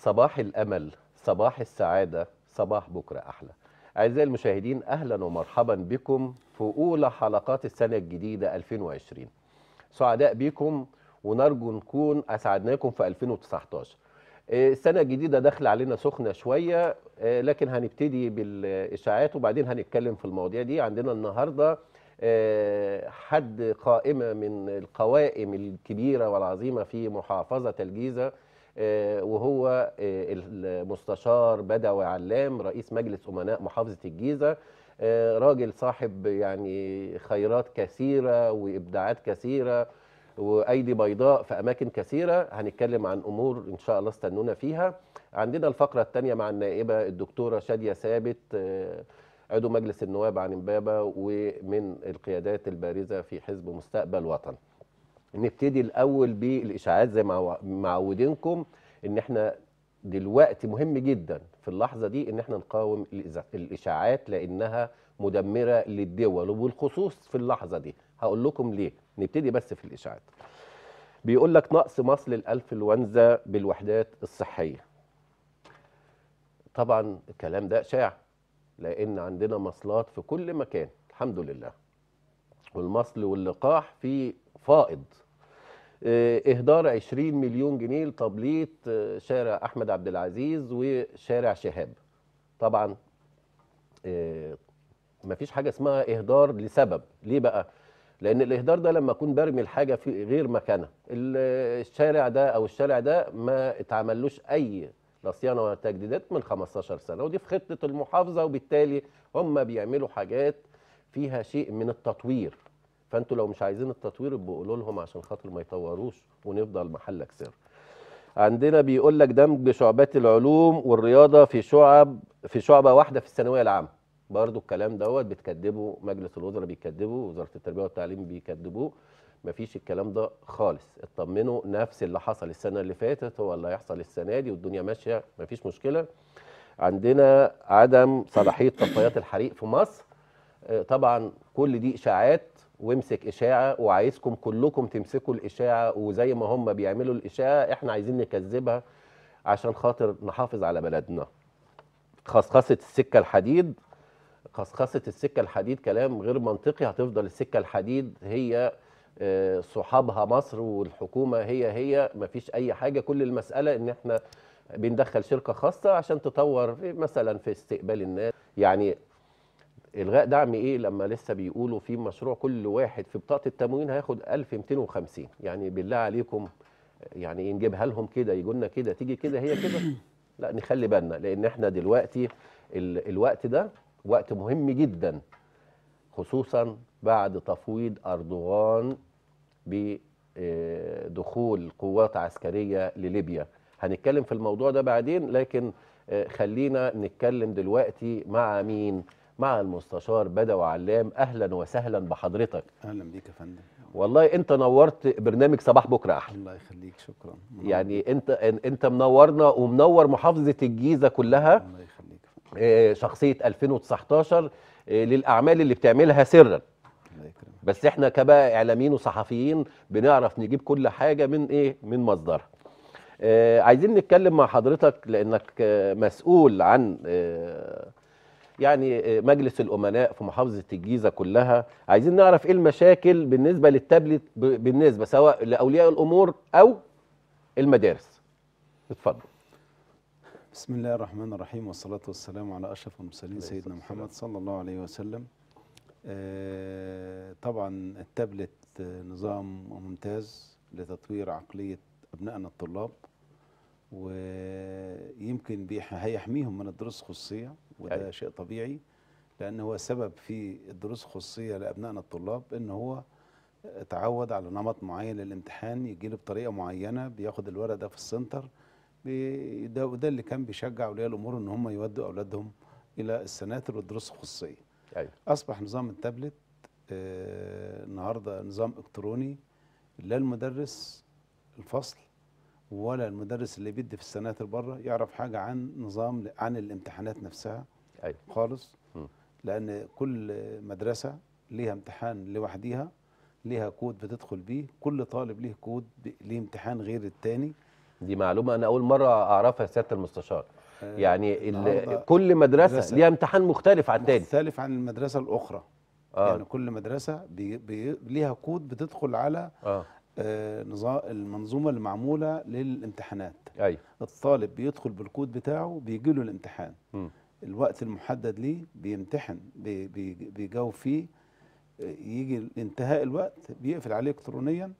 صباح الأمل صباح السعادة صباح بكرة أحلى أعزائي المشاهدين أهلا ومرحبا بكم في أولى حلقات السنة الجديدة 2020 سعداء بكم ونرجو نكون أسعدناكم في 2019 آه، السنة الجديدة دخل علينا سخنة شوية آه، لكن هنبتدي بالإشاعات وبعدين هنتكلم في المواضيع دي عندنا النهاردة آه، حد قائمة من القوائم الكبيرة والعظيمة في محافظة الجيزة آه، وهو آه، المستشار بدوي علام رئيس مجلس امناء محافظه الجيزه آه، راجل صاحب يعني خيرات كثيره وابداعات كثيره وايدي بيضاء في اماكن كثيره هنتكلم عن امور ان شاء الله استنونا فيها عندنا الفقره الثانيه مع النائبه الدكتوره شاديه ثابت عضو مجلس النواب عن امبابه ومن القيادات البارزه في حزب مستقبل وطن نبتدي الاول بالاشاعات زي ما معودينكم ان احنا دلوقتي مهم جدا في اللحظه دي ان احنا نقاوم الاشاعات لانها مدمره للدول وبالخصوص في اللحظه دي هقول لكم ليه نبتدي بس في الاشاعات بيقول لك نقص مصل الانفلونزا بالوحدات الصحيه طبعا الكلام ده شاع لان عندنا مصلات في كل مكان الحمد لله والمصل واللقاح في فائض آه، اهدار 20 مليون جنيه لتبليط آه، شارع احمد عبد العزيز وشارع شهاب طبعا آه، مفيش حاجه اسمها اهدار لسبب ليه بقى لان الاهدار ده لما اكون برمي الحاجه في غير مكانها الشارع ده او الشارع ده ما اتعملوش اي لا صيانه ولا تجديدات من 15 سنه ودي في خطه المحافظه وبالتالي هم بيعملوا حاجات فيها شيء من التطوير فانتوا لو مش عايزين التطوير بقولوا لهم عشان خاطر ما يطوروش ونفضل محلك سر عندنا بيقول لك دمج شعبات العلوم والرياضه في شعب في شعبه واحده في الثانويه العامه برضو الكلام دوت بتكدبه مجلس الوزراء بيكدبه وزاره التربيه والتعليم بيكدبوه مفيش الكلام ده خالص اطمنوا نفس اللي حصل السنه اللي فاتت هو اللي هيحصل السنه دي والدنيا ماشيه مفيش مشكله عندنا عدم صلاحيه طفايات الحريق في مصر آه، طبعا كل دي اشاعات وامسك اشاعه وعايزكم كلكم تمسكوا الاشاعه وزي ما هم بيعملوا الاشاعه احنا عايزين نكذبها عشان خاطر نحافظ على بلدنا. خصخصه السكه الحديد خصخصه السكه الحديد كلام غير منطقي هتفضل السكه الحديد هي آه، صحابها مصر والحكومه هي هي مفيش اي حاجه كل المساله ان احنا بندخل شركه خاصه عشان تطور مثلا في استقبال الناس يعني الغاء دعم ايه لما لسه بيقولوا في مشروع كل واحد في بطاقه التموين هياخد 1250 يعني بالله عليكم يعني ايه نجيبها لهم كده يجوا لنا كده تيجي كده هي كده لا نخلي بالنا لان احنا دلوقتي ال الوقت ده وقت مهم جدا خصوصا بعد تفويض اردوغان بدخول آه، قوات عسكريه لليبيا هنتكلم في الموضوع ده بعدين لكن آه، خلينا نتكلم دلوقتي مع مين مع المستشار بدوي علام اهلا وسهلا بحضرتك اهلا بيك يا فندم والله انت نورت برنامج صباح بكره احلى الله يخليك شكرا منور. يعني انت انت منورنا ومنور محافظه الجيزه كلها الله يخليك آه، شخصيه 2019 آه، للاعمال اللي بتعملها سرا بس احنا كبقى اعلاميين وصحفيين بنعرف نجيب كل حاجه من ايه من مصدرها آه عايزين نتكلم مع حضرتك لانك آه، مسؤول عن يعني آه، مجلس الامناء في محافظه الجيزه كلها عايزين نعرف ايه المشاكل بالنسبه للتابلت بالنسبه سواء لاولياء الامور او المدارس اتفضل بسم الله الرحمن الرحيم والصلاة والسلام على أشرف المرسلين سيدنا محمد صلى الله عليه وسلم آه، طبعا التابلت آه، نظام ممتاز لتطوير عقلية أبنائنا الطلاب ويمكن هيحميهم من الدروس الخصوصيه وده أيوة. شيء طبيعي لان هو سبب في الدروس الخصوصيه لابنائنا الطلاب ان هو اتعود على نمط معين للامتحان يجي له بطريقه معينه بياخد الورقه ده في السنتر ده وده اللي كان بيشجع اولياء الامور ان هم يودوا اولادهم الى السناتر والدروس الخصوصيه. أيوة. اصبح نظام التابلت آه النهارده نظام الكتروني لا المدرس الفصل ولا المدرس اللي بيدي في اللي بره يعرف حاجه عن نظام عن الامتحانات نفسها أي. أيوة. خالص م. لان كل مدرسه ليها امتحان لوحديها ليها كود بتدخل بيه كل طالب ليه كود ليه امتحان غير التاني دي معلومه انا اول مره اعرفها يا سياده المستشار آه، يعني كل مدرسه, مدرسة ليها امتحان مختلف عن التاني مختلف عن المدرسه الاخرى آه. يعني كل مدرسه بي بي ليها كود بتدخل على آه. آه، نظام المنظومه المعموله للامتحانات ايوه الطالب بيدخل بالكود بتاعه بيجي له الامتحان م. الوقت المحدد ليه بيمتحن بي بي بيجاوب فيه آه، يجي انتهاء الوقت بيقفل عليه الكترونيا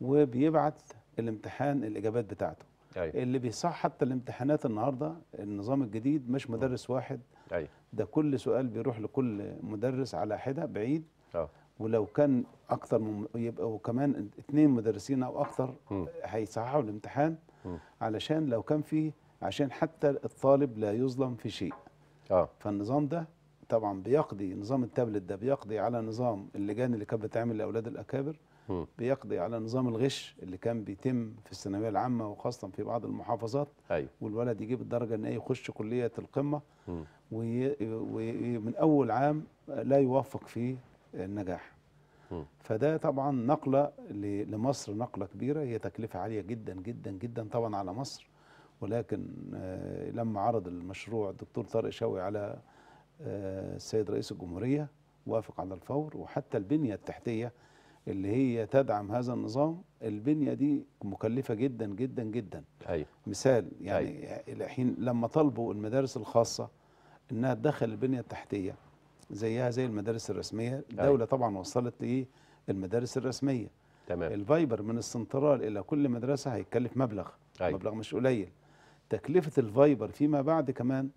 وبيبعت الامتحان الاجابات بتاعته أيوة. اللي بيصح حتى الامتحانات النهارده النظام الجديد مش مدرس واحد أيوة. ده كل سؤال بيروح لكل مدرس على حده بعيد أوه. ولو كان اكثر من يبقى وكمان اثنين مدرسين او اكثر هيصححوا الامتحان م. علشان لو كان في عشان حتى الطالب لا يظلم في شيء اه فالنظام ده طبعا بيقضي نظام التابلت ده بيقضي على نظام اللجان اللي كانت بتعمل لاولاد الاكابر م. بيقضي على نظام الغش اللي كان بيتم في الثانويه العامه وخاصه في بعض المحافظات أيوة. والولد يجيب الدرجه ان إيه، يخش كليه القمه ومن اول عام لا يوفق فيه النجاح فده طبعا نقلة لمصر نقلة كبيرة هي تكلفة عالية جدا جدا جدا طبعا على مصر ولكن آه، لما عرض المشروع الدكتور طارق شوقي على آه، السيد رئيس الجمهورية وافق على الفور وحتى البنية التحتية اللي هي تدعم هذا النظام البنية دي مكلفة جدا جدا جدا أيوة. مثال يعني أيوة. لما طلبوا المدارس الخاصة انها تدخل البنية التحتية زيها زي المدارس الرسميه أيوة. الدوله طبعا وصلت للمدارس الرسميه تمام الفايبر من السنترال الى كل مدرسه هيتكلف مبلغ أي. أيوة. مبلغ مش قليل تكلفه الفايبر فيما بعد كمان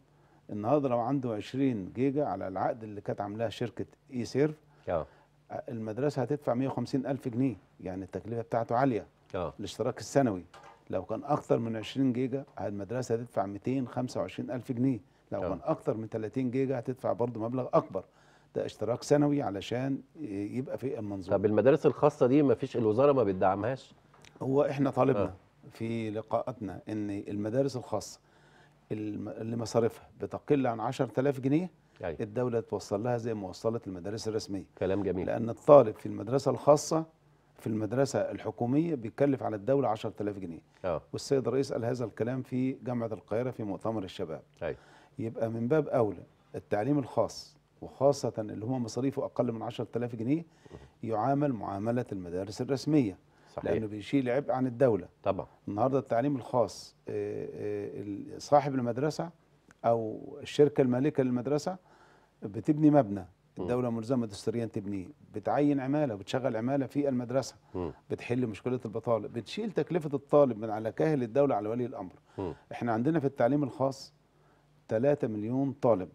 النهارده لو عنده 20 جيجا على العقد اللي كانت عاملاه شركه اي سيرف اه المدرسه هتدفع 150 الف جنيه يعني التكلفه بتاعته عاليه اه الاشتراك السنوي لو كان اكثر من 20 جيجا المدرسه هتدفع 225 الف جنيه لو طبعا. آه. من اكتر من 30 جيجا هتدفع برضه مبلغ اكبر ده اشتراك سنوي علشان يبقى في المنظومه طب المدارس الخاصه دي ما فيش الوزاره ما بتدعمهاش هو احنا طالبنا آه. في لقاءاتنا ان المدارس الخاصه اللي مصاريفها بتقل عن 10000 جنيه أيوة. الدوله توصل لها زي ما وصلت المدارس الرسميه كلام جميل لان الطالب في المدرسه الخاصه في المدرسه الحكوميه بيتكلف على الدوله 10000 جنيه أوه. والسيد الرئيس قال هذا الكلام في جامعه القاهره في مؤتمر الشباب أيوة. يبقى من باب أولى التعليم الخاص وخاصة اللي هو مصاريفه أقل من 10000 جنيه يعامل معاملة المدارس الرسمية صحيح. لأنه بيشيل عبء عن الدولة طبعا النهاردة التعليم الخاص آه، آه، صاحب المدرسة أو الشركة المالكة للمدرسة بتبني مبنى الدولة ملزمة دستوريا تبنيه بتعين عمالة وبتشغل عمالة في المدرسة م. بتحل مشكلة البطالة بتشيل تكلفة الطالب من على كاهل الدولة على ولي الأمر م. احنا عندنا في التعليم الخاص 3 مليون طالب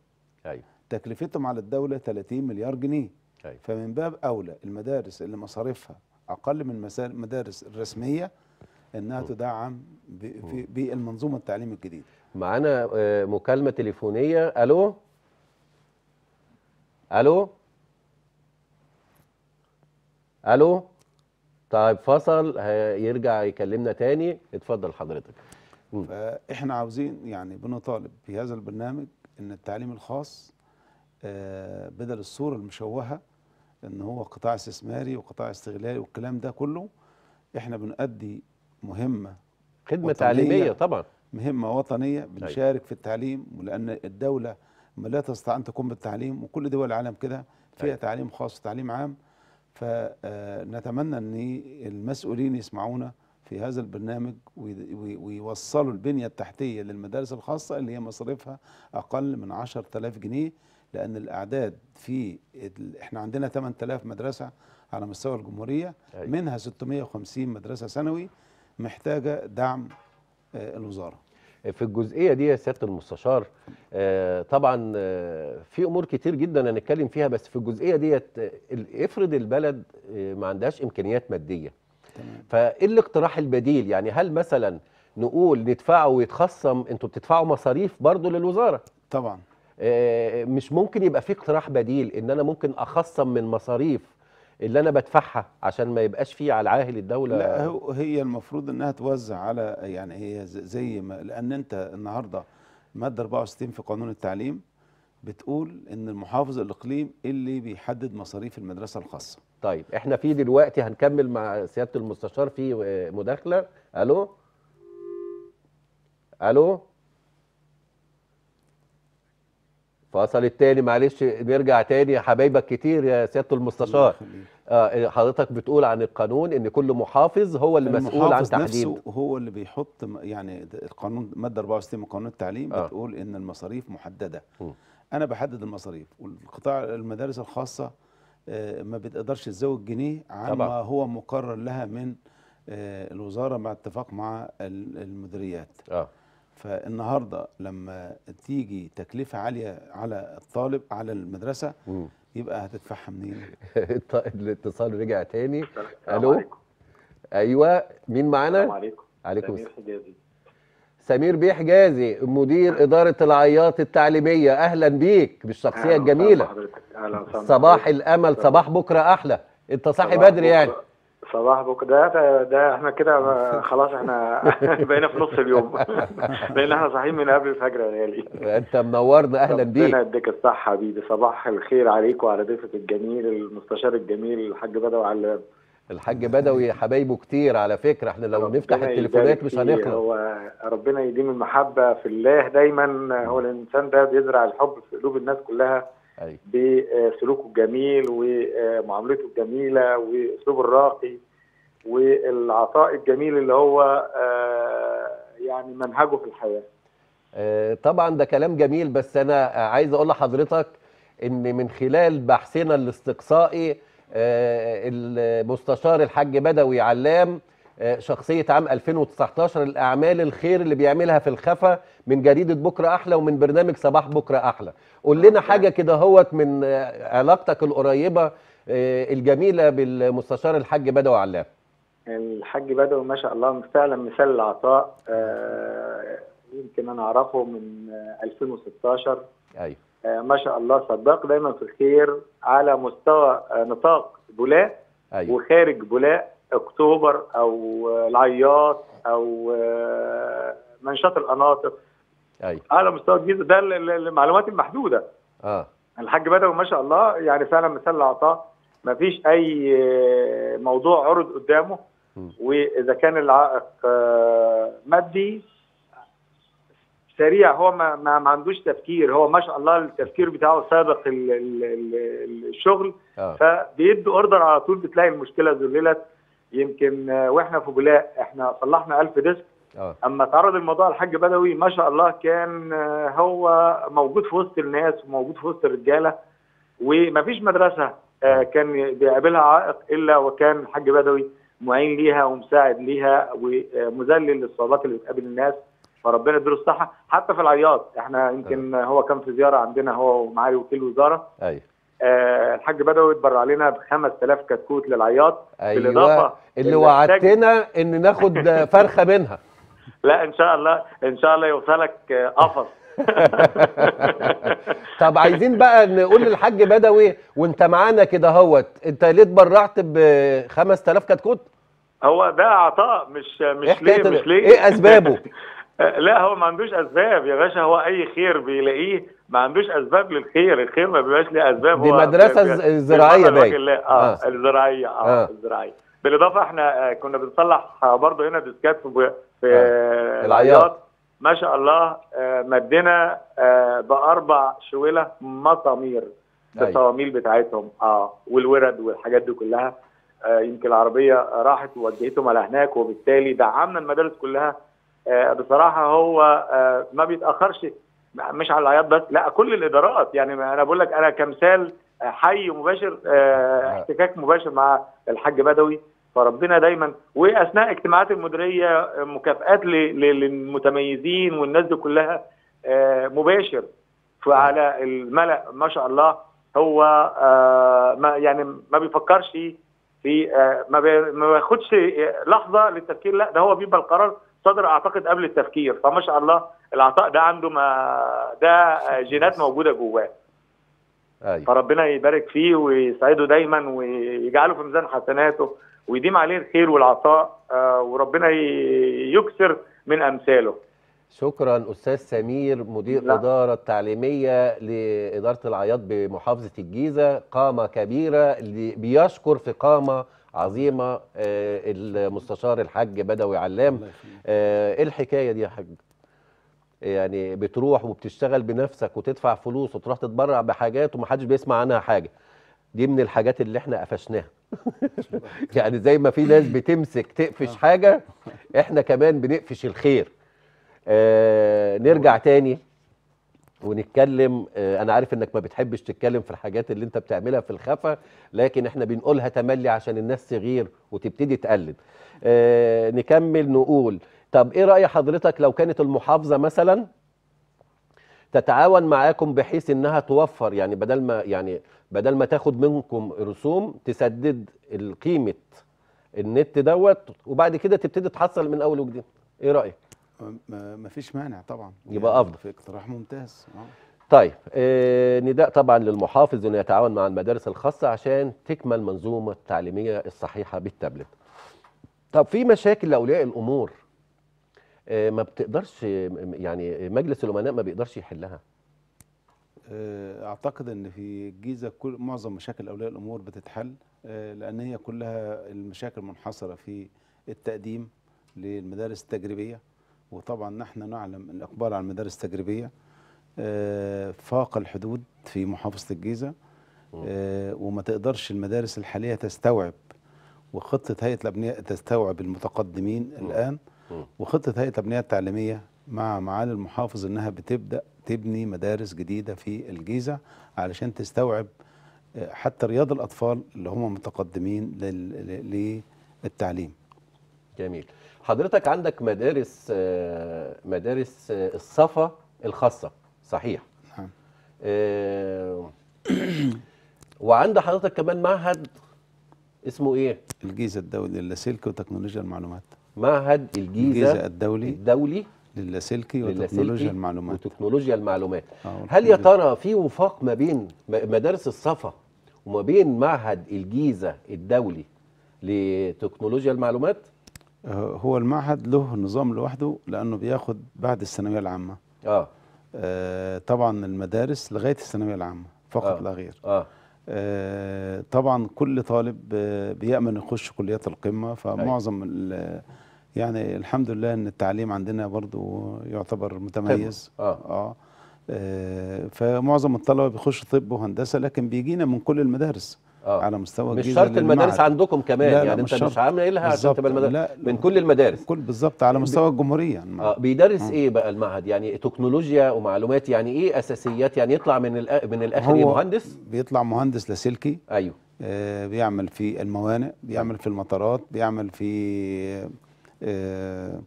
ايوه تكلفتهم على الدوله 30 مليار جنيه أيوة. فمن باب اولى المدارس اللي مصاريفها اقل من المدارس الرسميه انها م. تدعم بالمنظومه التعليم الجديده معانا آه، مكالمه تليفونيه الو الو الو طيب فصل هيرجع يكلمنا تاني اتفضل حضرتك فاحنا عاوزين يعني بنطالب في هذا البرنامج ان التعليم الخاص آه، بدل الصوره المشوهه ان هو قطاع استثماري وقطاع استغلالي والكلام ده كله احنا بنؤدي مهمه خدمه تعليميه طبعا مهمه وطنيه بنشارك في التعليم ولان الدوله ما لا تستطيع ان تقوم بالتعليم وكل دول العالم كده فيها أيوة. تعليم خاص وتعليم عام فنتمنى آه، ان المسؤولين يسمعونا في هذا البرنامج ويوصلوا البنية التحتية للمدارس الخاصة اللي هي مصاريفها أقل من 10000 جنيه لأن الأعداد في إحنا عندنا 8000 مدرسة على مستوى الجمهورية أيوة. منها 650 مدرسة سنوي محتاجة دعم آه، الوزارة في الجزئيه دي يا سياده المستشار آه، طبعا آه، في امور كتير جدا هنتكلم فيها بس في الجزئيه ديت افرض البلد ما عندهاش امكانيات ماديه فايه الاقتراح البديل يعني هل مثلا نقول ندفعه ويتخصم انتوا بتدفعوا مصاريف برضه للوزاره طبعا آه، مش ممكن يبقى في اقتراح بديل ان انا ممكن اخصم من مصاريف اللي انا بدفعها عشان ما يبقاش فيه على عاهل الدوله لا هو هي المفروض انها توزع على يعني هي زي ما لان انت النهارده ماده 64 في قانون التعليم بتقول ان المحافظ الاقليم اللي بيحدد مصاريف المدرسه الخاصه طيب احنا في دلوقتي هنكمل مع سياده المستشار في آه، مداخله الو الو فصل التاني معلش نرجع تاني حبايبك كتير يا سياده المستشار آه،, آه حضرتك بتقول عن القانون ان كل محافظ هو اللي مسؤول عن تحديد نفسه هو اللي بيحط يعني القانون ماده 64 من قانون التعليم آه. بتقول ان المصاريف محدده م. انا بحدد المصاريف والقطاع المدارس الخاصه آه، ما بتقدرش تزود جنيه طبعا. عن ما هو مقرر لها من آه، الوزاره مع اتفاق مع المديريات اه فالنهارده لما تيجي تكلفه عاليه على الطالب على المدرسه م. يبقى هتدفعها منين الاتصال رجع تاني الو ايوه مين معانا عليكم عليكم سمير حجازي سمير بيه حجازي مدير إدارة العياط التعليمية أهلا بيك بالشخصية الجميلة أهلا صباح الأمل صباح بكرة أحلى أنت صاحي بدري يعني صباح بكره ده ده احنا كده خلاص احنا بقينا في نص اليوم لان احنا صاحيين من قبل الفجر يا غالي انت منورنا اهلا بيك ربنا يديك الصحه حبيبي صباح الخير عليك وعلى ضيفك الجميل المستشار الجميل الحاج بدوي علام الحاج بدوي حبايبه كتير على فكره احنا لو نفتح التليفونات مش هنخلص هو ربنا يديم المحبه في الله دايما هو الانسان ده بيزرع الحب في قلوب الناس كلها أيوة. بسلوكه الجميل ومعاملته الجميله واسلوبه الراقي والعطاء الجميل اللي هو آه، يعني منهجه في الحياه آه، طبعا ده كلام جميل بس انا عايز اقول لحضرتك ان من خلال بحثنا الاستقصائي آه، المستشار الحاج بدوي علام آه، شخصية عام 2019 الأعمال الخير اللي بيعملها في الخفا من جريدة بكرة أحلى ومن برنامج صباح بكرة أحلى قول لنا حاجة كده هوت من آه، علاقتك القريبة الجميلة بالمستشار الحاج بدوي علام الحاج بدوي ما شاء الله فعلا مثال العطاء يمكن أنا أعرفه من 2016 أيوه آه، ما شاء الله صداق دايما في الخير على مستوى آه، نطاق بولاء أيوة. وخارج بولاء اكتوبر او آه، العياط او منشات القناطر أيوة. على مستوى الجيزه ده المعلومات المحدوده اه الحاج بدوي ما شاء الله يعني فعلا مثال العطاء ما فيش اي موضوع عرض قدامه واذا كان العائق مادي سريع هو ما, ما, ما عندوش تفكير هو ما شاء الله التفكير بتاعه سابق الـ الـ الـ الشغل آه. فبيدي اوردر على طول بتلاقي المشكله ذللت يمكن آه، واحنا في بولاء احنا صلحنا 1000 ديسك أوه. اما تعرض الموضوع الحاج بدوي ما شاء الله كان آه، هو موجود في وسط الناس وموجود في وسط الرجاله وما فيش مدرسه آه، كان بيقابلها عائق الا وكان الحاج بدوي معين ليها ومساعد ليها ومذلل للصعوبات اللي بتقابل الناس فربنا يديله الصحه حتى في العياط احنا أيوه. يمكن أيوه. هو كان في زياره عندنا هو ومعالي وكيل وزاره ايوه آه الحاج بدوي اتبرع لنا ب 5000 كتكوت للعياط أيوة. بالاضافه اللي وعدتنا ان ناخد فرخه منها لا ان شاء الله ان شاء الله يوصلك آه، قفص طب عايزين بقى نقول للحاج بدوي وانت معانا كده اهوت انت ليه اتبرعت ب 5000 كتكوت؟ هو ده عطاء مش مش إيه ليه مش ليه ايه اسبابه آه، لا هو ما عندوش اسباب يا باشا هو اي خير بيلاقيه ما عندوش اسباب للخير الخير ما بيبقاش ليه اسباب دي مدرسه زراعيه باين اه, آه. الزراعيه آه, اه الزراعيه بالاضافه احنا آه، كنا بنصلح برضه هنا ديسكات في في آه. آه، العياط ما شاء الله مدينا باربع شويله مسامير بالصواميل أيوة. بتاعتهم اه والورد والحاجات دي كلها يمكن العربيه راحت ووجهتهم على هناك وبالتالي دعمنا المدارس كلها آه، بصراحه هو آه، ما بيتاخرش مش على العياط بس لا كل الادارات يعني انا بقول لك انا كمثال آه، حي مباشر احتكاك مباشر مع الحاج بدوي فربنا دايما واثناء اجتماعات المديريه مكافئات للمتميزين والناس دي كلها مباشر فعلى الملا ما شاء الله هو ما يعني ما بيفكرش في ما بياخدش لحظه للتفكير لا ده هو بيبقى القرار صدر اعتقد قبل التفكير فما شاء الله العطاء ده عنده ما ده جينات موجوده جواه أيوة. فربنا يبارك فيه ويسعده دايما ويجعله في ميزان حسناته ويديم عليه الخير والعطاء آه، وربنا يكسر من امثاله شكرا استاذ سمير مدير لا. اداره تعليميه لاداره العياط بمحافظه الجيزه قامه كبيره بيشكر في قامه عظيمه آه، المستشار الحاج بدوي علام آه، ايه الحكايه دي يا حاج يعني بتروح وبتشتغل بنفسك وتدفع فلوس وتروح تتبرع بحاجات ومحدش بيسمع عنها حاجه دي من الحاجات اللي احنا قفشناها يعني زي ما في ناس بتمسك تقفش آه. حاجه احنا كمان بنقفش الخير آه نرجع تاني ونتكلم آه، انا عارف انك ما بتحبش تتكلم في الحاجات اللي انت بتعملها في الخفا لكن احنا بنقولها تملي عشان الناس تغير وتبتدي تقلد آه، نكمل نقول طب ايه راي حضرتك لو كانت المحافظه مثلا تتعاون معاكم بحيث انها توفر يعني بدل ما يعني بدل ما تاخد منكم رسوم تسدد قيمه النت دوت وبعد كده تبتدي تحصل من اول وجديد ايه رايك ما فيش مانع طبعا يبقى يعني افضل في اقتراح ممتاز آه. طيب آه، نداء طبعا للمحافظ انه يتعاون مع المدارس الخاصه عشان تكمل منظومه التعليميه الصحيحه بالتابلت طب في مشاكل لاولياء الامور آه، ما بتقدرش يعني مجلس الامناء ما بيقدرش يحلها آه، اعتقد ان في الجيزه كل معظم مشاكل اولياء الامور بتتحل لان هي كلها المشاكل منحصره في التقديم للمدارس التجريبيه وطبعا نحن نعلم أن الإقبال على المدارس التجريبية آه، فاق الحدود في محافظة الجيزة آه، وما تقدرش المدارس الحالية تستوعب وخطة هيئة الأبنية تستوعب المتقدمين الآن وخطة هيئة الأبنية التعليمية مع معالي المحافظ أنها بتبدأ تبني مدارس جديدة في الجيزة علشان تستوعب آه، حتى رياض الأطفال اللي هم متقدمين للتعليم جميل حضرتك عندك مدارس آه، مدارس آه، الصفا الخاصه صحيح نعم آه، وعند حضرتك كمان معهد اسمه ايه الجيزه الدولي للاسلكي وتكنولوجيا المعلومات معهد الجيزه, الجيزة الدولي الدولي للاسلكي وتكنولوجيا المعلومات وتكنولوجيا المعلومات هل يا ترى في وفاق ما بين مدارس الصفا وما بين معهد الجيزه الدولي لتكنولوجيا المعلومات آه، هو المعهد له نظام لوحده لانه بياخد بعد الثانويه العامه آه. اه طبعا المدارس لغايه الثانويه العامه فقط آه. لا غير آه. آه طبعا كل طالب بيامن يخش كليات القمه فمعظم أيوة. يعني الحمد لله ان التعليم عندنا برضو يعتبر متميز آه. آه. آه فمعظم الطلبه بيخشوا طب وهندسه لكن بيجينا من كل المدارس آه. على مستوى مش شرط المدارس المعرفة. عندكم كمان لا يعني لا انت مش, عاملها عشان تبقى المدارس من كل المدارس كل بالظبط على مستوى الجمهوريه آه بيدرس آه. ايه بقى المعهد يعني تكنولوجيا ومعلومات يعني ايه اساسيات يعني يطلع من من الاخر هو مهندس بيطلع مهندس لاسلكي ايوه آه بيعمل في الموانئ بيعمل في المطارات بيعمل في آه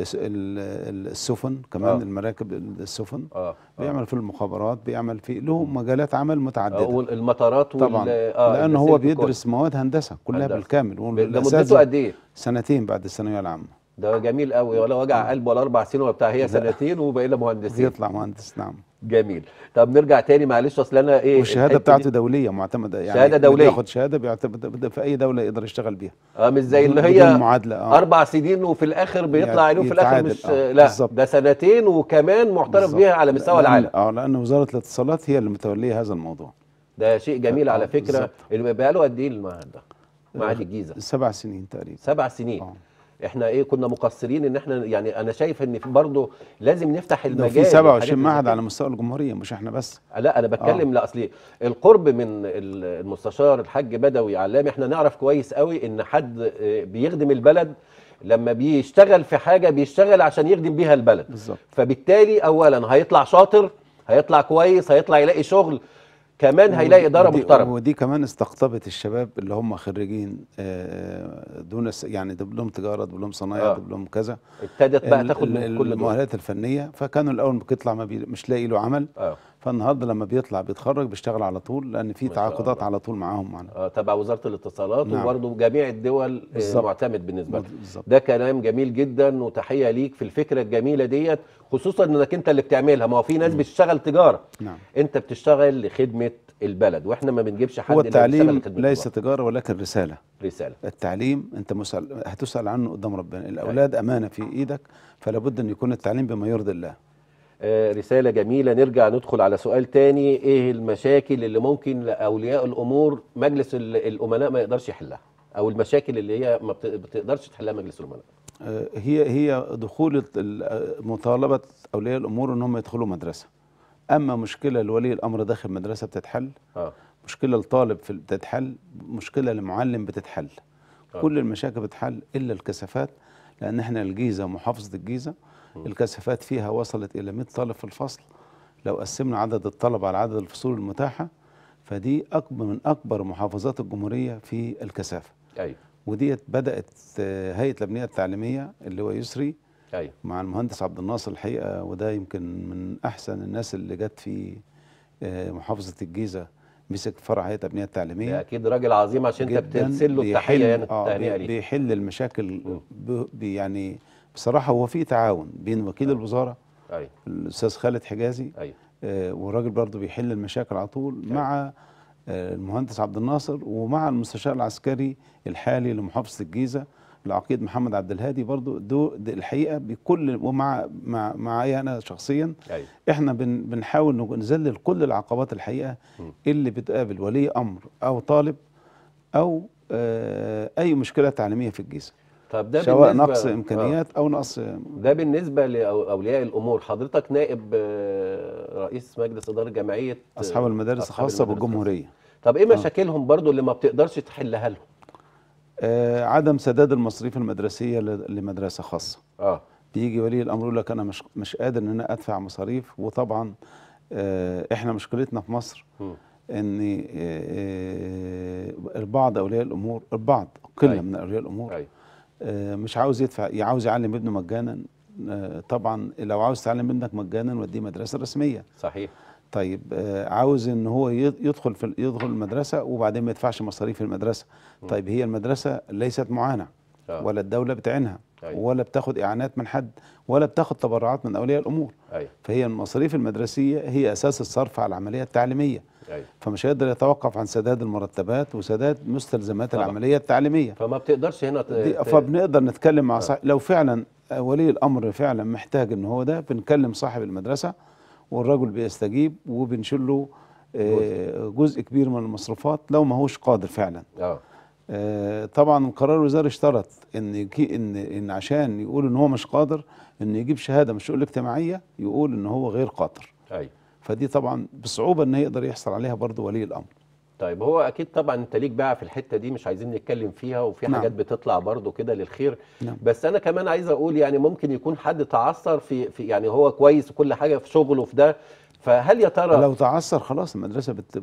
السفن كمان آه. المراكب السفن آه،, آه. بيعمل في المخابرات بيعمل في له مجالات عمل متعدده آه، والمطارات وال... طبعا آه لان هو بيدرس كل. مواد هندسه كلها هندسة. بالكامل ده مدته قد ايه سنتين بعد الثانويه العامه ده جميل قوي ولا وجع آه. قلب ولا اربع سنين ولا بتاع هي سنتين وبقينا مهندسين بيطلع مهندس نعم جميل طب نرجع تاني معلش اصل انا ايه والشهاده بتاعته دوليه معتمده يعني شهاده دوليه بياخد شهاده بيعتمد في اي دوله يقدر يشتغل بيها اه مش زي اللي هي معادله آه. اربع سنين وفي الاخر بيطلع عليه في الاخر مش آه. لا بالزبط. ده سنتين وكمان معترف بيها على مستوى العالم اه لان وزاره الاتصالات هي اللي متوليه هذا الموضوع ده شيء جميل آه. على فكره بقى له قد ايه المعهد ده؟ معهد آه، الجيزه سبع سنين تقريبا سبع سنين آه. احنا ايه كنا مقصرين ان احنا يعني انا شايف ان برضه لازم نفتح المجال في 27 معهد على مستوى الجمهوريه مش احنا بس لا انا آه. بتكلم آه. لا اصل القرب من المستشار الحاج بدوي علام احنا نعرف كويس قوي ان حد آه، بيخدم البلد لما بيشتغل في حاجه بيشتغل عشان يخدم بيها البلد بالزبط. فبالتالي اولا هيطلع شاطر هيطلع كويس هيطلع يلاقي شغل كمان هيلاقي اداره محترمه ودي كمان استقطبت الشباب اللي هم خريجين آه، آه، دون يعني دبلوم تجاره دبلوم صنايع آه. دبلوم كذا ابتدت بقى تاخد كل المؤهلات الفنيه فكانوا الاول بيطلع ما بي مش لاقي له عمل آه. فالنهارده لما بيطلع بيتخرج بيشتغل على طول لان في تعاقدات على طول معاهم معنا يعني. آه تبع وزاره الاتصالات نعم. وبرده جميع الدول آه، معتمد بالنسبه لك ده كلام جميل جدا وتحيه ليك في الفكره الجميله ديت خصوصا انك انت اللي بتعملها ما هو في ناس بتشتغل تجاره نعم. انت بتشتغل لخدمه البلد واحنا ما بنجيبش حد هو التعليم ليس البلد. تجاره ولكن رساله رساله التعليم انت مسأل هتسال عنه قدام ربنا أيوة. الاولاد امانه في ايدك فلابد ان يكون التعليم بما يرضي الله آه، رسالة جميلة نرجع ندخل على سؤال تاني ايه المشاكل اللي ممكن اولياء الامور مجلس الامناء ما يقدرش يحلها او المشاكل اللي هي ما بتقدرش تحلها مجلس الامناء آه، هي هي دخول مطالبة اولياء الامور ان هم يدخلوا مدرسة اما مشكلة لولي الامر داخل مدرسة بتتحل آه. مشكلة لطالب بتتحل مشكلة لمعلم بتتحل آه. كل المشاكل بتتحل الا الكثافات لان احنا الجيزة محافظة الجيزة الكثافات فيها وصلت إلى 100 طالب في الفصل لو قسمنا عدد الطلب على عدد الفصول المتاحة فدي أكبر من أكبر محافظات الجمهورية في الكثافة أيوة. وديت بدأت آه، هيئة الأبنية التعليمية اللي هو يسري أيوة. مع المهندس عبد الناصر الحقيقة وده يمكن من أحسن الناس اللي جت في آه، محافظة الجيزة مسك فرع هيئه الابنيه التعليميه اكيد راجل عظيم عشان انت بترسل له التحيه يعني آه بيحل المشاكل بي يعني بصراحه هو في تعاون بين وكيل آه. الوزاره أيوة. الاستاذ خالد حجازي أيوة. آه والراجل برضه بيحل المشاكل على طول أيوة. مع آه المهندس عبد الناصر ومع المستشار العسكري الحالي لمحافظه الجيزه العقيد محمد عبد الهادي برضه دو الحقيقه بكل ومع مع معايا انا شخصيا أيوة. احنا بن بنحاول نذلل كل العقبات الحقيقه م. اللي بتقابل ولي امر او طالب او آه اي مشكله تعليميه في الجيزه طب ده سواء نقص آه. امكانيات آه. او نقص ده بالنسبه لاولياء الامور حضرتك نائب آه، رئيس مجلس اداره جمعيه آه، اصحاب المدارس الخاصه بالجمهوريه طب ايه مشاكلهم آه. برضو اللي ما بتقدرش تحلها لهم آه عدم سداد المصاريف المدرسيه لمدرسه خاصه اه بيجي ولي الامر يقول لك انا مش مش قادر ان انا ادفع مصاريف وطبعا آه احنا مشكلتنا في مصر م. ان آه البعض اولياء الامور البعض قله من اولياء الامور أيوة. آه، مش عاوز يدفع عاوز يعلم ابنه مجانا آه، طبعا لو عاوز تعلم ابنك مجانا وديه مدرسه رسميه صحيح طيب آه، عاوز ان هو يدخل في يدخل المدرسه وبعدين ما يدفعش مصاريف المدرسه طيب هي المدرسه ليست معانه آه. ولا الدوله بتعينها أيوة. ولا بتاخد اعانات من حد ولا بتاخد تبرعات من اولياء الامور أيوة. فهي المصاريف المدرسيه هي اساس الصرف على العمليه التعليميه أيوة. فمش هيقدر يتوقف عن سداد المرتبات وسداد مستلزمات طبعا. العمليه التعليميه فما بتقدرش هنا ت... فبنقدر نتكلم مع آه. صاحب لو فعلا ولي الامر فعلا محتاج ان هو ده بنكلم صاحب المدرسه والرجل بيستجيب وبنشيل له آه، جزء كبير من المصروفات لو ما هوش قادر فعلا أوه. آه، طبعا قرار الوزاره اشترط ان ان ان عشان يقول ان هو مش قادر ان يجيب شهاده مش شؤون اجتماعيه يقول ان هو غير قادر ايوه فدي طبعا بصعوبه ان يقدر يحصل عليها برضه ولي الامر طيب هو اكيد طبعا انت ليك بقى في الحته دي مش عايزين نتكلم فيها وفي نعم. حاجات بتطلع برضه كده للخير نعم. بس انا كمان عايز اقول يعني ممكن يكون حد تعثر في, في يعني هو كويس وكل حاجه في شغله في ده فهل يا ترى لو تعثر خلاص المدرسه بت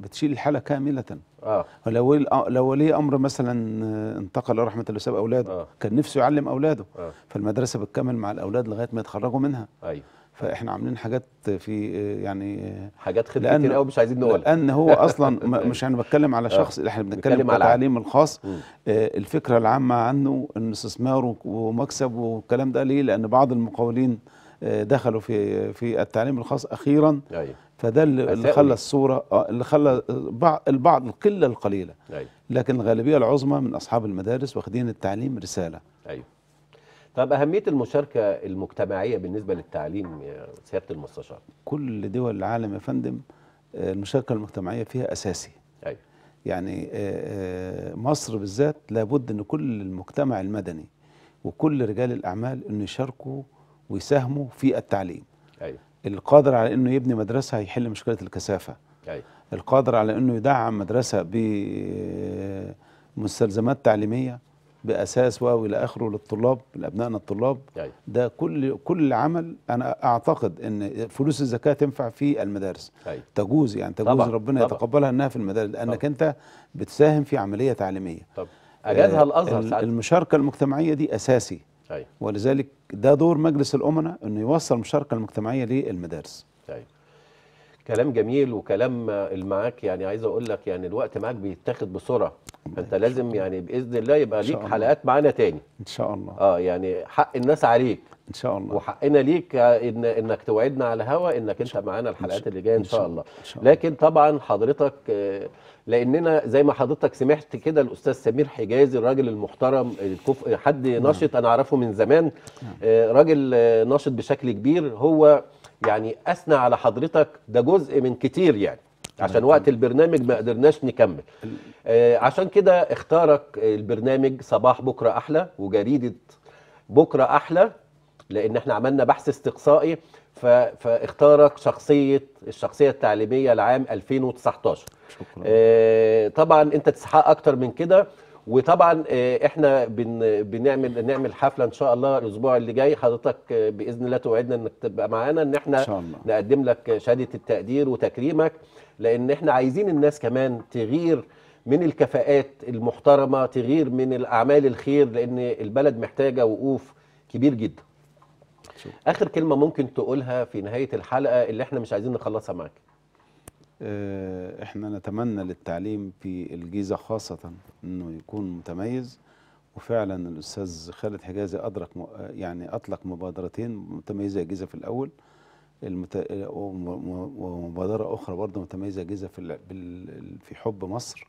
بتشيل الحاله كامله اه لو لو ولي امر مثلا آه، انتقل رحمه الله ساب اولاده آه. كان نفسه يعلم اولاده آه. فالمدرسه بتكمل مع الاولاد لغايه ما يتخرجوا منها ايوه فاحنا عاملين حاجات في آه، يعني آه، حاجات خدمه كتير قوي مش عايزين نقولها لان هو اصلا مش انا بتكلم على شخص احنا بنتكلم على التعليم الخاص مم. الفكره العامه عنه ان استثماره ومكسب والكلام ده ليه لان بعض المقاولين دخلوا في في التعليم الخاص اخيرا أيوة. فده اللي خلى الصوره اللي خلى آه، البعض القله القليله أيوة. لكن الغالبيه العظمى من اصحاب المدارس واخدين التعليم رساله ايوه طب أهمية المشاركة المجتمعية بالنسبة للتعليم يا سيادة المستشار كل دول العالم يا فندم آه، المشاركة المجتمعية فيها أساسي أيوة. يعني آه، مصر بالذات لابد أن كل المجتمع المدني وكل رجال الأعمال انه يشاركوا ويساهموا في التعليم أيوة. القادر على انه يبني مدرسه هيحل مشكله الكثافه أيوة. القادر على انه يدعم مدرسه بمستلزمات تعليميه باساس الى اخره للطلاب لابنائنا الطلاب أيوة. ده كل كل عمل انا اعتقد ان فلوس الزكاه تنفع في المدارس أيوة. تجوز يعني تجوز طبعا. ربنا طبعا. يتقبلها انها في المدارس لانك طبعا. انت بتساهم في عمليه تعليميه طبعا. اجازها الازهر المشاركه المجتمعيه دي اساسي أي. ولذلك ده دور مجلس الأمنة أنه يوصل المشاركة المجتمعية للمدارس أي. كلام جميل وكلام معاك يعني عايز اقول لك يعني الوقت معاك بيتاخد بسرعه انت لازم يعني باذن الله يبقى ليك الله. حلقات معانا تاني ان شاء الله اه يعني حق الناس عليك ان شاء الله وحقنا ليك إن انك توعدنا على الهوا انك انت معانا الحلقات اللي جايه ان شاء الله لكن طبعا حضرتك آه لاننا زي ما حضرتك سمعت كده الاستاذ سمير حجازي الراجل المحترم الكف... حد نعم. ناشط انا اعرفه من زمان نعم. آه، راجل ناشط بشكل كبير هو يعني اثنى على حضرتك ده جزء من كتير يعني عشان وقت البرنامج ما قدرناش نكمل آه، عشان كده اختارك البرنامج صباح بكره احلى وجريده بكره احلى لان احنا عملنا بحث استقصائي فاختارك شخصيه الشخصيه التعليميه لعام 2019 شكرا. آه طبعا انت تسحق اكتر من كده وطبعا آه، احنا بن بنعمل نعمل حفله ان شاء الله الاسبوع اللي جاي حضرتك آه، باذن الله توعدنا انك تبقى معانا ان احنا إن شاء الله. نقدم لك شهاده التقدير وتكريمك لان احنا عايزين الناس كمان تغير من الكفاءات المحترمه تغير من الاعمال الخير لان البلد محتاجه وقوف كبير جدا شكرا. اخر كلمه ممكن تقولها في نهايه الحلقه اللي احنا مش عايزين نخلصها معاك آه، احنا نتمنى للتعليم في الجيزه خاصه انه يكون متميز وفعلا الاستاذ خالد حجازي ادرك يعني اطلق مبادرتين متميزه الجيزه في الاول المت... ومبادره اخرى برضه متميزه الجيزه في في حب مصر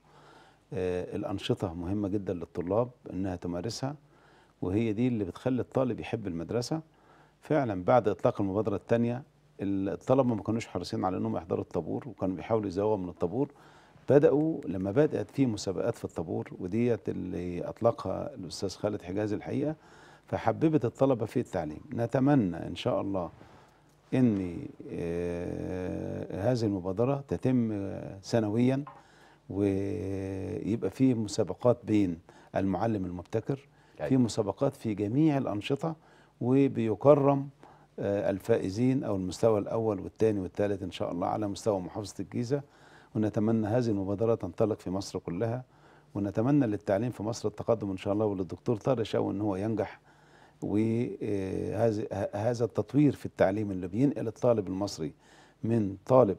آه، الانشطه مهمه جدا للطلاب انها تمارسها وهي دي اللي بتخلي الطالب يحب المدرسه فعلا بعد اطلاق المبادره الثانيه الطلبه ما كانوش حريصين على انهم يحضروا الطابور وكانوا بيحاولوا يزوغوا من الطابور بداوا لما بدات في مسابقات في الطابور وديت اللي اطلقها الاستاذ خالد حجازي الحقيقه فحببت الطلبه في التعليم نتمنى ان شاء الله ان آه، هذه المبادره تتم سنويا ويبقى في مسابقات بين المعلم المبتكر في أيوة. مسابقات في جميع الانشطه وبيكرم آه، الفائزين أو المستوى الأول والثاني والثالث إن شاء الله على مستوى محافظة الجيزة ونتمنى هذه المبادرة تنطلق في مصر كلها ونتمنى للتعليم في مصر التقدم إن شاء الله وللدكتور طارق شاو إن هو ينجح وهذا آه، التطوير في التعليم اللي بينقل الطالب المصري من طالب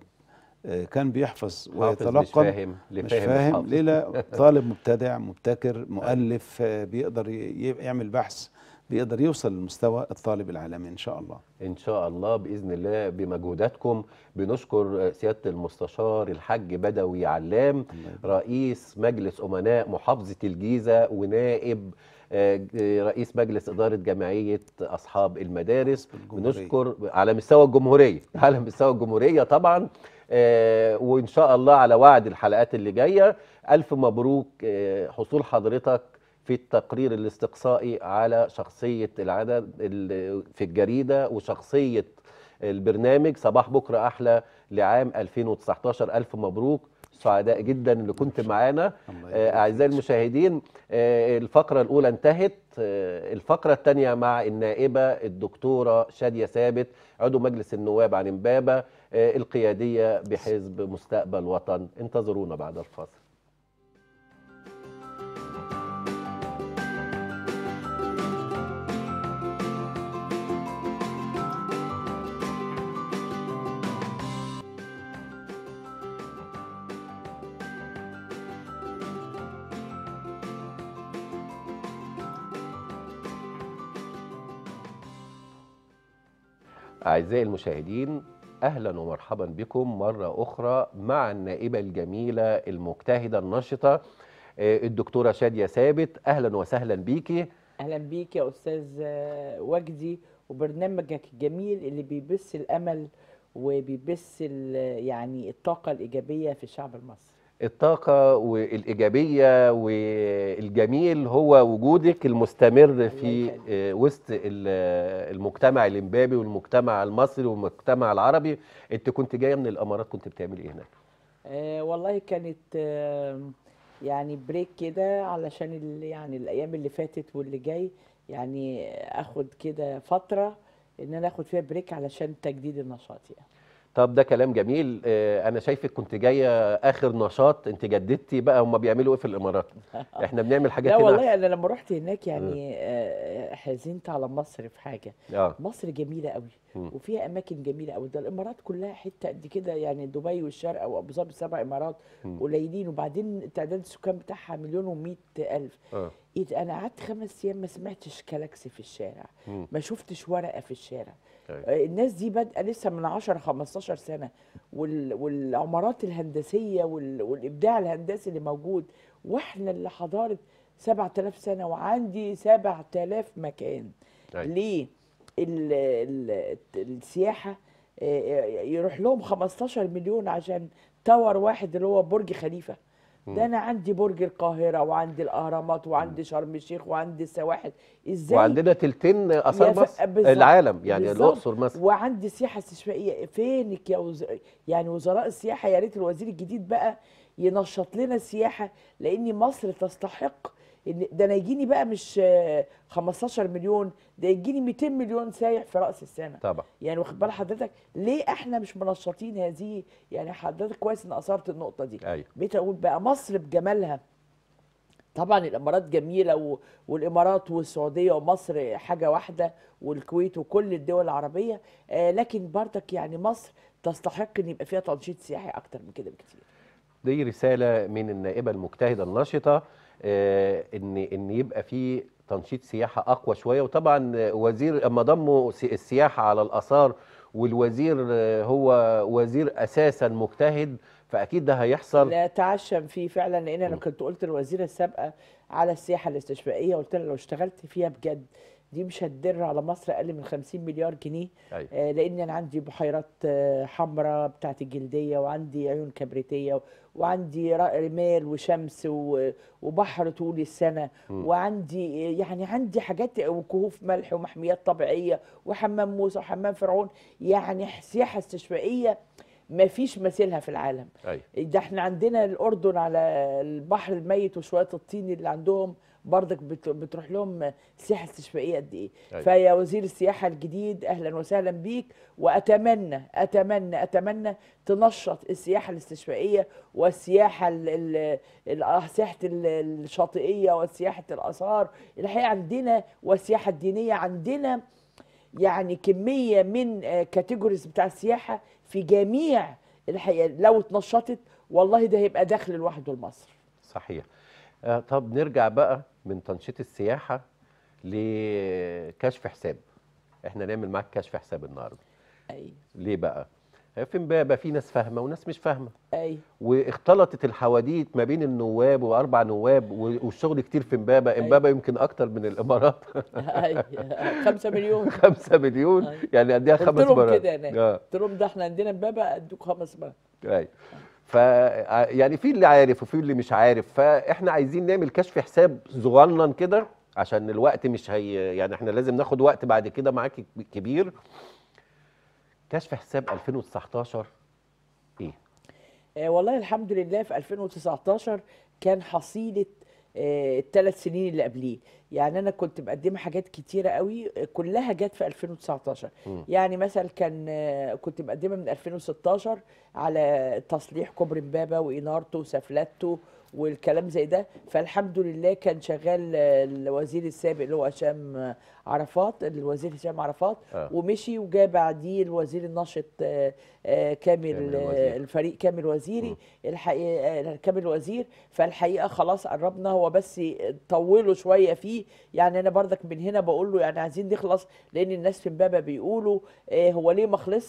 آه، كان بيحفظ ويتلقى مش فاهم مش فاهم ليه لا طالب مبتدع مبتكر مؤلف بيقدر يعمل بحث بيقدر يوصل لمستوى الطالب العالمي ان شاء الله ان شاء الله باذن الله بمجهوداتكم بنشكر سياده المستشار الحاج بدوي علام رئيس مجلس امناء محافظه الجيزه ونائب آه، آه، رئيس مجلس إدارة جمعية أصحاب المدارس بنشكر على مستوى الجمهورية على مستوى الجمهورية طبعا آه، وإن شاء الله على وعد الحلقات اللي جاية ألف مبروك حصول حضرتك في التقرير الاستقصائي على شخصية العدد في الجريدة وشخصية البرنامج صباح بكرة أحلى لعام 2019 ألف مبروك سعداء جدا اللي كنت معانا آه، أعزائي المشاهدين آه، الفقرة الأولى انتهت آه، الفقرة الثانية مع النائبة الدكتورة شادية ثابت عضو مجلس النواب عن إمبابة القيادية بحزب مستقبل وطن انتظرونا بعد الفاصل أعزائي المشاهدين أهلا ومرحبا بكم مرة أخرى مع النائبة الجميلة المجتهدة النشطة آه، الدكتورة شادية ثابت أهلا وسهلا بيكي أهلا بيك يا أستاذ آه، وجدي وبرنامجك الجميل اللي بيبث الأمل وبيبث يعني الطاقة الإيجابية في الشعب المصري الطاقة والإيجابية والجميل هو وجودك المستمر في آه، وسط آه، المجتمع الإمبابي والمجتمع المصري والمجتمع العربي أنت كنت جاية من الإمارات كنت بتعمل إيه هناك؟ آه والله كانت آه يعني بريك كده علشان يعني الأيام اللي فاتت واللي جاي يعني أخد كده فترة إن أنا أخد فيها بريك علشان تجديد النشاط يعني طب ده كلام جميل آه، انا شايفك كنت جايه اخر نشاط انت جددتي بقى هم بيعملوا ايه في الامارات احنا بنعمل حاجات لا والله انا لما رحت هناك يعني آه، آه، حزنت على مصر في حاجه آه. مصر جميله قوي وفيها اماكن جميله قوي ده الامارات كلها حته قد كده يعني دبي والشرق وابو ظبي سبع امارات قليلين وبعدين تعداد السكان بتاعها مليون و الف آه. إيه انا قعدت خمس ايام ما سمعتش كلاكسي في الشارع ما شفتش ورقه في الشارع طيب. آه، الناس دي بادئه لسه من 10 15 سنه والعمارات الهندسيه والابداع الهندسي اللي موجود واحنا اللي حضاره 7000 سنه وعندي 7000 مكان طيب. ليه ال ال السياحه آه، آه، يروح لهم 15 مليون عشان تاور واحد اللي هو برج خليفه ده انا عندي برج القاهره وعندي الاهرامات وعندي شرم الشيخ وعندي السواحل ازاي وعندنا تلتين اثار مصر العالم يعني الاقصر مثلا وعندي سياحه استشفائيه فينك يا وز... يعني وزراء السياحه يا ريت الوزير الجديد بقى ينشط لنا السياحه لان مصر تستحق ان ده انا يجيني بقى مش 15 مليون ده يجيني 200 مليون سايح في راس السنه طبعا يعني واخد بال حضرتك ليه احنا مش منشطين هذه يعني حضرتك كويس ان اثرت النقطه دي أيوة. بقيت اقول بقى مصر بجمالها طبعا الامارات جميله و... والامارات والسعوديه ومصر حاجه واحده والكويت وكل الدول العربيه آه لكن بردك يعني مصر تستحق ان يبقى فيها تنشيط سياحي اكتر من كده بكتير دي رساله من النائبه المجتهده النشطه آه، ان ان يبقى في تنشيط سياحه اقوى شويه وطبعا وزير اما ضموا السياحه على الاثار والوزير آه، هو وزير اساسا مجتهد فاكيد ده هيحصل لا تعشم فيه فعلا لان انا كنت قلت للوزيره السابقه على السياحه الاستشفائيه قلت لها لو اشتغلت فيها بجد دي مش هتدر على مصر اقل من 50 مليار جنيه أيوة. آه، لان انا عندي بحيرات آه، حمراء بتاعت الجلديه وعندي عيون كبريتيه وعندي رمال وشمس وبحر طول السنه م. وعندي يعني عندي حاجات وكهوف ملح ومحميات طبيعيه وحمام موسى وحمام فرعون يعني سياحه استشفائيه ما فيش مثيلها في العالم أي. أيوة. ده احنا عندنا الاردن على البحر الميت وشويه الطين اللي عندهم برضك بتروح لهم سياحه استشفائيه قد ايه أيوة. فيا وزير السياحه الجديد اهلا وسهلا بيك واتمنى اتمنى اتمنى تنشط السياحه الاستشفائيه والسياحه ال آه، سياحه الشاطئيه وسياحه الاثار الحقيقه عندنا والسياحه الدينيه عندنا يعني كميه من كاتيجوريز بتاع السياحه في جميع الحقيقه لو اتنشطت والله ده هيبقى دخل لوحده لمصر صحيح آه، طب نرجع بقى من تنشيط السياحه لكشف حساب احنا نعمل معاك كشف حساب النهارده ايوه ليه بقى فين بقى في ناس فاهمه وناس مش فاهمه ايوه واختلطت الحواديت ما بين النواب واربع نواب والشغل كتير في امبابه امبابه يمكن اكتر من الامارات ايوه 5 مليون 5 مليون أي. يعني قديها خمس مرات قلت لهم كده انا آه. قلت لهم ده احنا عندنا امبابه ادوك خمس مرات ايوه ف آه، يعني في اللي عارف وفي اللي مش عارف فاحنا عايزين نعمل كشف حساب صغنن كده عشان الوقت مش هي يعني احنا لازم ناخد وقت بعد كده معاك كبير كشف حساب 2019 ايه؟ آه، والله الحمد لله في 2019 كان حصيله آه، الثلاث سنين اللي قبليه يعني انا كنت مقدمه حاجات كتيره قوي كلها جت في 2019 م. يعني مثلا كان آه، كنت مقدمه من 2016 على تصليح كوبري امبابه وانارته وسفلته والكلام زي ده فالحمد لله كان شغال آه، الوزير السابق اللي هو هشام آه، عرفات الوزير هشام عرفات آه. ومشي وجاء بعديه الوزير الناشط آه، كامل, كامل الفريق كامل وزيري م. الحقيقه كامل وزير فالحقيقه خلاص قربنا هو بس طولوا شويه فيه يعني انا برضك من هنا بقول له يعني عايزين نخلص لان الناس في امبابه بيقولوا هو ليه ما خلصش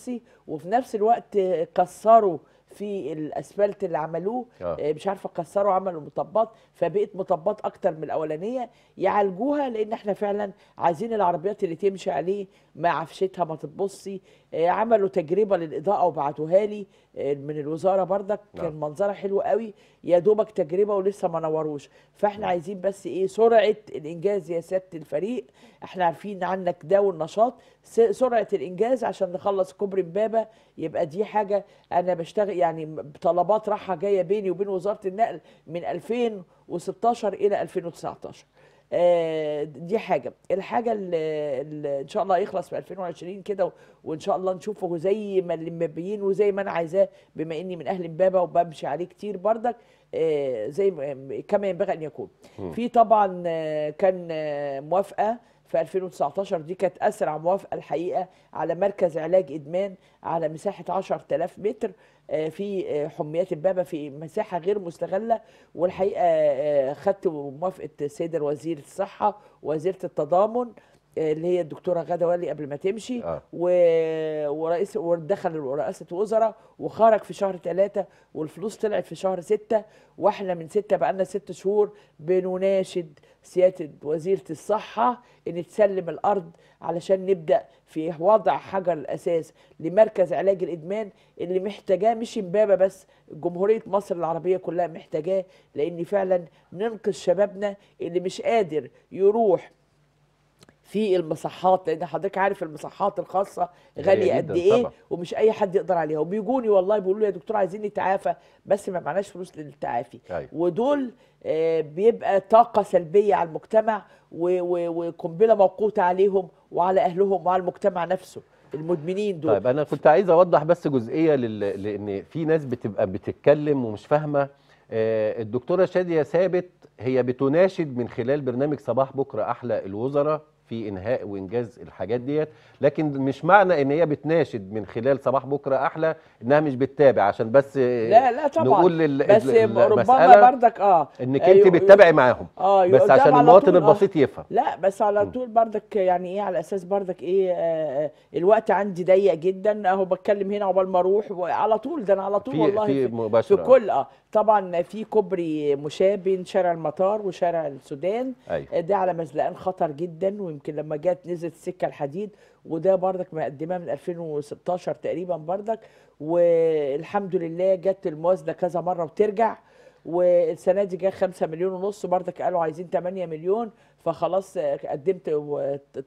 وفي نفس الوقت كسروا في الاسفلت اللي عملوه آه. آه. مش عارفه كسروا عملوا مطبات فبقت مطبات اكتر من الاولانيه يعالجوها لان احنا فعلا عايزين العربيات اللي تمشي عليه ما عفشتها ما تتبصي آه، عملوا تجربه للاضاءه وبعتوها لي آه، من الوزاره بردك نعم. كان منظرها حلو قوي يا دوبك تجربه ولسه ما نوروش فاحنا نعم. عايزين بس ايه سرعه الانجاز يا سياده الفريق احنا عارفين عنك ده والنشاط سرعه الانجاز عشان نخلص كوبري امبابه يبقى دي حاجه انا بشتغل يعني طلبات راحه جايه بيني وبين وزاره النقل من 2016 الى 2019 آه، دي حاجة الحاجة اللي إن شاء الله يخلص في 2020 كده وإن شاء الله نشوفه زي ما الإمبابيين وزي ما أنا عايزاه بما إني من أهل إمبابة وبمشي عليه كتير بردك آه، زي كما ينبغي ان يكون في طبعا آه، كان آه، موافقه في 2019 دي كانت اسرع موافقه الحقيقه على مركز علاج ادمان على مساحه 10000 متر في حميات البابا في مساحه غير مستغله والحقيقه خدت موافقه السيد الوزير الصحه وزيره التضامن اللي هي الدكتوره غاده ولي قبل ما تمشي آه. و... ورئيس ودخل رئاسه وزراء وخرج في شهر ثلاثة والفلوس طلعت في شهر ستة واحنا من ستة بقى لنا ست شهور بنناشد سياده وزيره الصحه ان تسلم الارض علشان نبدا في وضع حجر الاساس لمركز علاج الادمان اللي محتاجاه مش امبابه بس جمهوريه مصر العربيه كلها محتاجاه لان فعلا ننقذ شبابنا اللي مش قادر يروح في المصحات لان حضرتك عارف المصحات الخاصه غاليه قد ايه طبعا. ومش اي حد يقدر عليها وبيجوني والله بيقولوا لي يا دكتور عايزين نتعافى بس ما معناش فلوس للتعافي أيوة. ودول آه، بيبقى طاقه سلبيه على المجتمع وقنبله موقوته عليهم وعلى اهلهم وعلى المجتمع نفسه المدمنين دول طيب انا كنت عايز اوضح بس جزئيه لل... لان في ناس بتبقى بتتكلم ومش فاهمه آه، الدكتوره شاديه ثابت هي بتناشد من خلال برنامج صباح بكره احلى الوزراء في انهاء وانجاز الحاجات ديت لكن مش معنى ان هي بتناشد من خلال صباح بكره احلى انها مش بتتابع عشان بس لا لا طبعا نقول بس ربما بردك اه انك آه، انت بتتابعي معاهم اه بس عشان المواطن آه. البسيط يفهم لا بس على طول بردك يعني ايه على اساس بردك ايه آه الوقت عندي ضيق جدا اهو بتكلم هنا عقبال ما اروح على طول ده انا على طول في والله في, في مباشره في كل اه طبعا في كوبري مشابه بين شارع المطار وشارع السودان أيوه. ده على مزلقان خطر جدا يمكن لما جت نزلت السكه الحديد وده بردك مقدماه من 2016 تقريبا بردك والحمد لله جت الموازنه كذا مره وترجع والسنه دي جه 5 مليون ونص بردك قالوا عايزين 8 مليون فخلاص آه، قدمت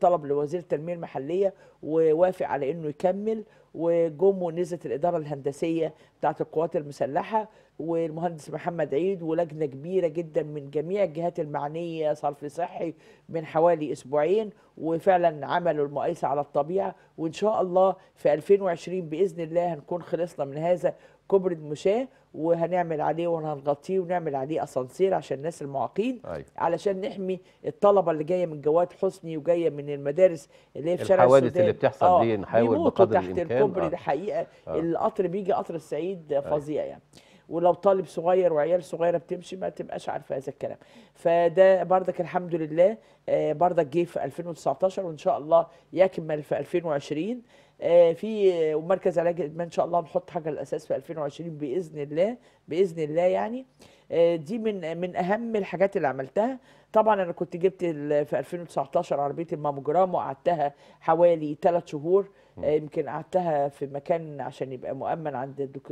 طلب لوزير التنميه المحليه ووافق على انه يكمل وجم ونزلت الاداره الهندسيه بتاعت القوات المسلحه والمهندس محمد عيد ولجنه كبيره جدا من جميع الجهات المعنيه صرف صحي من حوالي اسبوعين وفعلا عملوا المقايسه على الطبيعه وان شاء الله في 2020 باذن الله هنكون خلصنا من هذا كوبري المشاه وهنعمل عليه وهنغطيه ونعمل عليه اسانسير عشان الناس المعاقين أيوة. علشان نحمي الطلبه اللي جايه من جواد حسني وجايه من المدارس اللي هي في شارع الحوادث اللي بتحصل آه دي نحاول بقدر تحت الامكان الكوبري آه. ده حقيقه آه. القطر بيجي قطر السعيد أيوة. فظيع يعني ولو طالب صغير وعيال صغيره بتمشي ما تبقاش عارفه هذا الكلام فده بردك الحمد لله آه، بردك جه في 2019 وان شاء الله يكمل في 2020 آه، في مركز علاج الادمان ان شاء الله هنحط حاجه الاساس في 2020 باذن الله باذن الله يعني آه، دي من من اهم الحاجات اللي عملتها طبعا انا كنت جبت في 2019 عربيه الماموجرام وقعدتها حوالي ثلاث شهور آه، يمكن قعدتها في مكان عشان يبقى مؤمن عند الدك...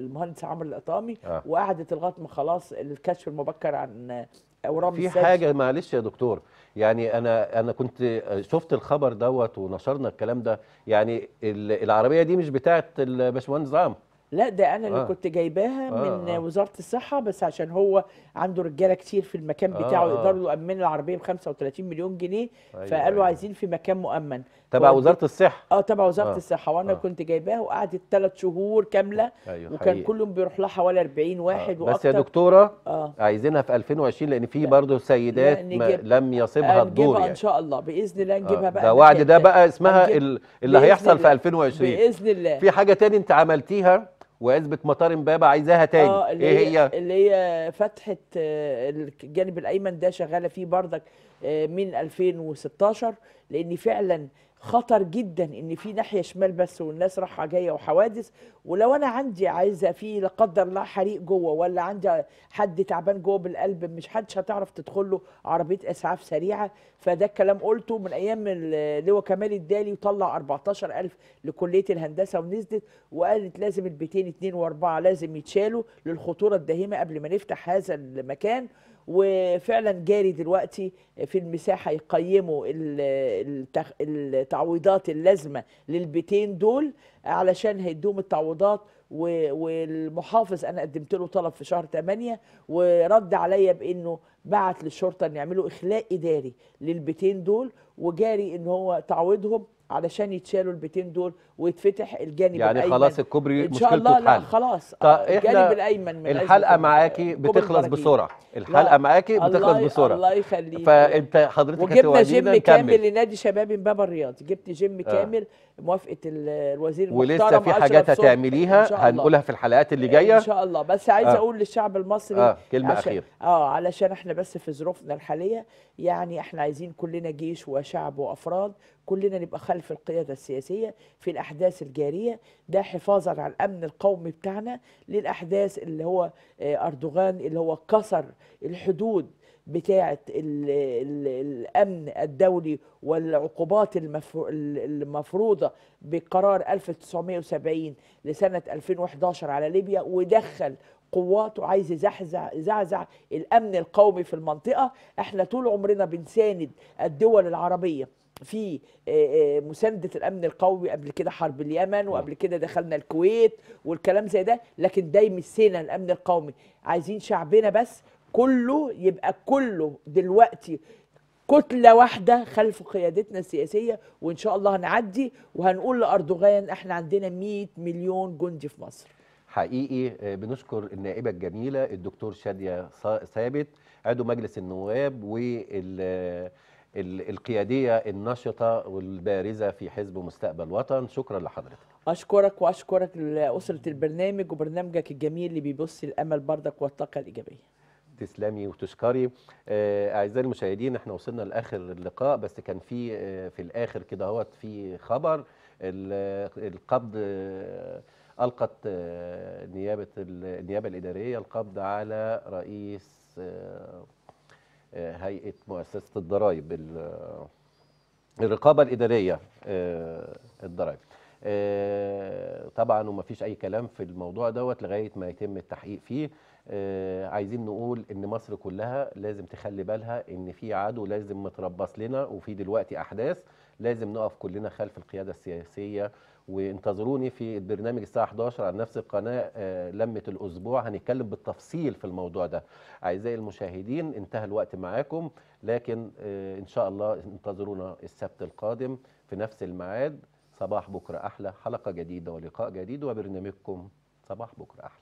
المهندس عمرو الاطامي آه. وقعدت لغايه ما خلاص الكشف المبكر عن اورام في حاجه معلش يا دكتور يعني انا انا كنت شفت الخبر دوت ونشرنا الكلام ده يعني العربيه دي مش بتاعه الباشمهندس عام لا ده انا اللي آه. كنت جايباها آه من آه. وزاره الصحه بس عشان هو عنده رجاله كتير في المكان بتاعه آه, آه. يقدروا يامنوا العربيه ب 35 مليون جنيه أيوة فقالوا أيوة. عايزين في مكان مؤمن تبع وزاره الصحه اه تبع وزاره آه الصحه وانا آه كنت جايباه وقعدت ثلاث شهور كامله أيوة وكان حقيقة. كل يوم بيروح لها حوالي 40 آه، واحد آه بس يا دكتوره آه عايزينها في 2020 لان في برضه سيدات ما لم يصبها آه، الدور يعني ان شاء الله باذن الله نجيبها بقى ده وعد ده بقى اسمها اللي هيحصل في 2020 باذن الله في حاجه تاني انت عملتيها وعزبه مطار امبابه عايزاها تاني آه اللي ايه هي اللي هي فتحه آه، الجانب الايمن ده شغاله فيه بردك آه، من 2016 لان فعلا خطر جدا ان في ناحيه شمال بس والناس رايحه جايه وحوادث ولو انا عندي عايزه في لا قدر الله حريق جوه ولا عندي حد تعبان جوه بالقلب مش حدش هتعرف تدخل له عربيه اسعاف سريعه فده الكلام قلته من ايام اللواء كمال الدالي وطلع 14000 لكليه الهندسه ونزلت وقالت لازم البيتين 2 و4 لازم يتشالوا للخطوره الداهمه قبل ما نفتح هذا المكان وفعلا جاري دلوقتي في المساحه يقيموا التعويضات اللازمه للبيتين دول علشان هيدوهم التعويضات والمحافظ انا قدمت له طلب في شهر 8 ورد عليا بانه بعت للشرطه ان يعملوا اخلاء اداري للبيتين دول وجاري ان هو تعويضهم علشان يتشالوا البيتين دول ويتفتح الجانب يعني الايمن يعني خلاص الكوبري ان شاء الله خلاص طيب، آه، الجانب الايمن من الحلقه معاكي بتخلص بسرعه الحلقه معاكي بتخلص بسرعه الله يخليك فانت حضرتك وجبنا جيم كامل لنادي شباب امبابه الرياضي جبت جيم آه. كامل موافقه الوزير المحترم ولسه في حاجات هتعمليها هنقولها في الحلقات اللي جايه ان شاء الله بس عايز آه. اقول للشعب المصري آه. كلمه عشان اخيره اه علشان احنا بس في ظروفنا الحاليه يعني احنا عايزين كلنا جيش وشعب وافراد كلنا نبقى خلف القيادة السياسية في الأحداث الجارية ده حفاظا على الأمن القومي بتاعنا للأحداث اللي هو آه، أردوغان اللي هو كسر الحدود بتاعة الأمن الدولي والعقوبات المفروضة بقرار 1970 لسنة 2011 على ليبيا ودخل قواته عايز يزعزع يزعزع الامن القومي في المنطقه احنا طول عمرنا بنساند الدول العربيه في آه، آه، مسانده الامن القومي قبل كده حرب اليمن نعم. وقبل كده دخلنا الكويت والكلام زي ده لكن دايما السينا الامن القومي عايزين شعبنا بس كله يبقى كله دلوقتي كتلة واحدة خلف قيادتنا السياسية وإن شاء الله هنعدي وهنقول لأردوغان إحنا عندنا 100 مليون جندي في مصر حقيقي آه، بنشكر النائبة الجميلة الدكتور شادية ثابت عضو مجلس النواب وال القيادية النشطة والبارزة في حزب مستقبل وطن شكرا لحضرتك أشكرك وأشكرك لأسرة البرنامج وبرنامجك الجميل اللي بيبص الأمل بردك والطاقة الإيجابية تسلمي وتشكري آه، اعزائي المشاهدين احنا وصلنا لاخر اللقاء بس كان في آه، في الاخر كده هوت في خبر القبض آه، القت نيابه النيابه الاداريه القبض على رئيس هيئه مؤسسه الضرائب الرقابه الاداريه آه، الضرائب آه، طبعا وما فيش اي كلام في الموضوع دوت لغايه ما يتم التحقيق فيه آه، عايزين نقول ان مصر كلها لازم تخلي بالها ان في عدو لازم متربص لنا وفي دلوقتي احداث لازم نقف كلنا خلف القياده السياسيه وانتظروني في البرنامج الساعة 11 على نفس القناة آه، لمة الأسبوع هنتكلم بالتفصيل في الموضوع ده أعزائي المشاهدين انتهى الوقت معاكم لكن آه، إن شاء الله انتظرونا السبت القادم في نفس الميعاد صباح بكرة أحلى حلقة جديدة ولقاء جديد وبرنامجكم صباح بكرة أحلى